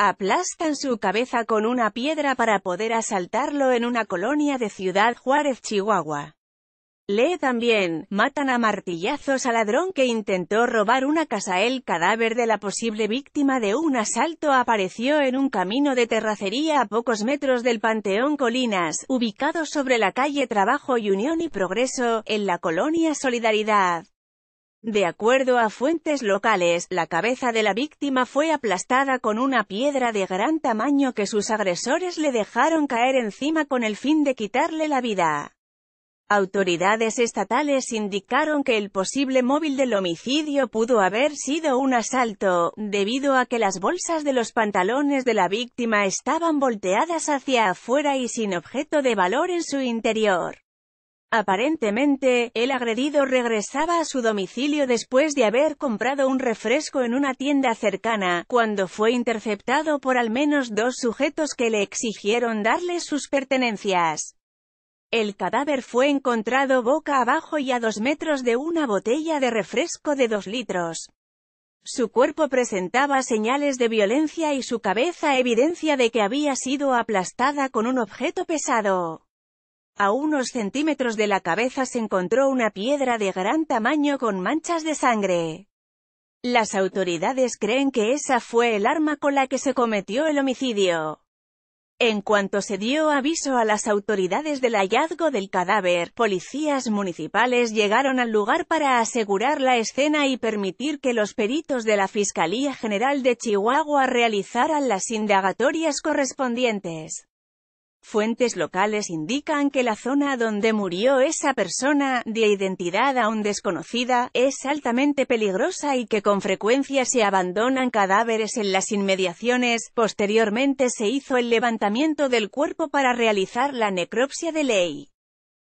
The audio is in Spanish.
Aplastan su cabeza con una piedra para poder asaltarlo en una colonia de Ciudad Juárez, Chihuahua. Lee también, matan a martillazos al ladrón que intentó robar una casa. El cadáver de la posible víctima de un asalto apareció en un camino de terracería a pocos metros del Panteón Colinas, ubicado sobre la calle Trabajo y Unión y Progreso, en la colonia Solidaridad. De acuerdo a fuentes locales, la cabeza de la víctima fue aplastada con una piedra de gran tamaño que sus agresores le dejaron caer encima con el fin de quitarle la vida. Autoridades estatales indicaron que el posible móvil del homicidio pudo haber sido un asalto, debido a que las bolsas de los pantalones de la víctima estaban volteadas hacia afuera y sin objeto de valor en su interior. Aparentemente, el agredido regresaba a su domicilio después de haber comprado un refresco en una tienda cercana, cuando fue interceptado por al menos dos sujetos que le exigieron darle sus pertenencias. El cadáver fue encontrado boca abajo y a dos metros de una botella de refresco de dos litros. Su cuerpo presentaba señales de violencia y su cabeza evidencia de que había sido aplastada con un objeto pesado. A unos centímetros de la cabeza se encontró una piedra de gran tamaño con manchas de sangre. Las autoridades creen que esa fue el arma con la que se cometió el homicidio. En cuanto se dio aviso a las autoridades del hallazgo del cadáver, policías municipales llegaron al lugar para asegurar la escena y permitir que los peritos de la Fiscalía General de Chihuahua realizaran las indagatorias correspondientes. Fuentes locales indican que la zona donde murió esa persona, de identidad aún desconocida, es altamente peligrosa y que con frecuencia se abandonan cadáveres en las inmediaciones. Posteriormente se hizo el levantamiento del cuerpo para realizar la necropsia de ley.